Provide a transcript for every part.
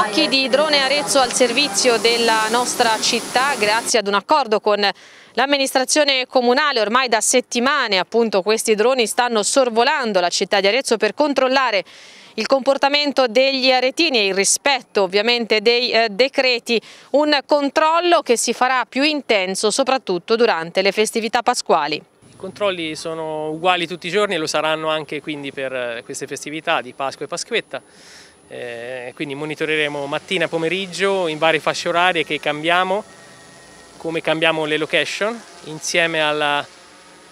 occhi di Drone Arezzo al servizio della nostra città grazie ad un accordo con L'amministrazione comunale ormai da settimane appunto questi droni stanno sorvolando la città di Arezzo per controllare il comportamento degli aretini e il rispetto ovviamente dei eh, decreti, un controllo che si farà più intenso soprattutto durante le festività pasquali. I controlli sono uguali tutti i giorni e lo saranno anche quindi per eh, queste festività di Pasqua e Pasquetta. Eh, quindi monitoreremo mattina, pomeriggio in varie fasce orarie che cambiamo, come cambiamo le location insieme alla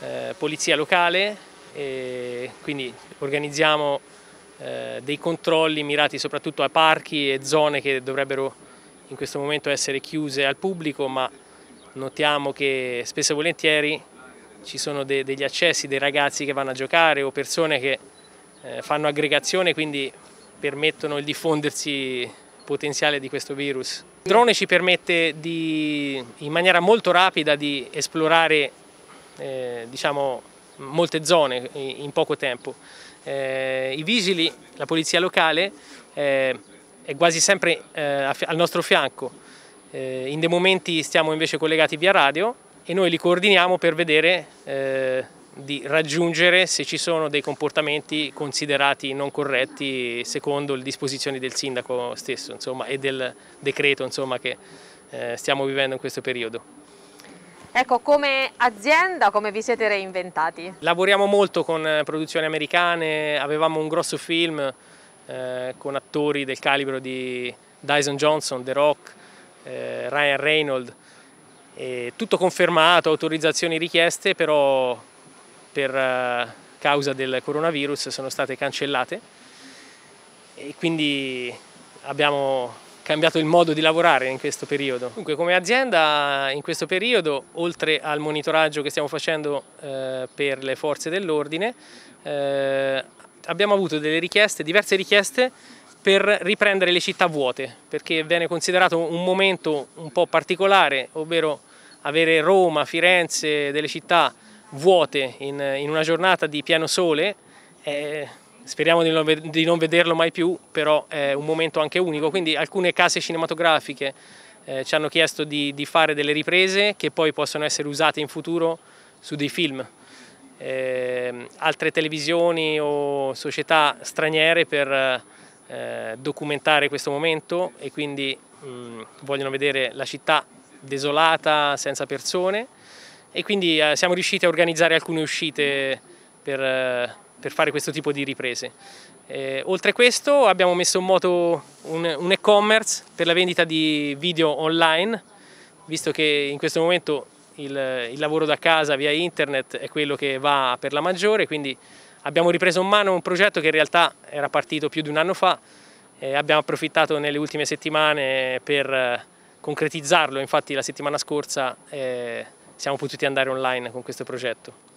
eh, polizia locale quindi organizziamo eh, dei controlli mirati soprattutto a parchi e zone che dovrebbero in questo momento essere chiuse al pubblico ma notiamo che spesso e volentieri ci sono de degli accessi dei ragazzi che vanno a giocare o persone che eh, fanno aggregazione quindi permettono il diffondersi potenziale di questo virus. Il drone ci permette di, in maniera molto rapida di esplorare eh, diciamo, molte zone in poco tempo. Eh, I vigili, la polizia locale eh, è quasi sempre eh, al nostro fianco, eh, in dei momenti stiamo invece collegati via radio e noi li coordiniamo per vedere eh, di raggiungere se ci sono dei comportamenti considerati non corretti secondo le disposizioni del sindaco stesso insomma, e del decreto insomma, che eh, stiamo vivendo in questo periodo. Ecco, come azienda come vi siete reinventati? Lavoriamo molto con produzioni americane, avevamo un grosso film eh, con attori del calibro di Dyson Johnson, The Rock, eh, Ryan Reynolds, tutto confermato, autorizzazioni richieste, però per eh, causa del coronavirus sono state cancellate e quindi abbiamo cambiato il modo di lavorare in questo periodo. Dunque come azienda in questo periodo, oltre al monitoraggio che stiamo facendo eh, per le forze dell'ordine, eh, abbiamo avuto delle richieste, diverse richieste per riprendere le città vuote, perché viene considerato un momento un po' particolare, ovvero avere Roma, Firenze, delle città vuote in, in, una giornata di pieno sole, eh, speriamo di non, di non, vederlo mai più, però è un momento anche unico, quindi alcune case cinematografiche eh, ci hanno chiesto di, di, fare delle riprese che poi possono essere usate in futuro su dei film. Eh, altre televisioni o società straniere per eh, documentare questo momento e quindi mh, mm, vogliono vedere la città desolata, senza persone e quindi eh, siamo riusciti a organizzare alcune uscite per, eh, per fare questo tipo di riprese. Eh, oltre a questo abbiamo messo in moto un, un e-commerce per la vendita di video online, visto che in questo momento il, il, lavoro da casa via internet è quello che va per la maggiore, quindi abbiamo ripreso in mano un progetto che in realtà era partito più di un anno fa e abbiamo approfittato nelle ultime settimane per eh, concretizzarlo, infatti la settimana scorsa eh, siamo potuti andare online con questo progetto.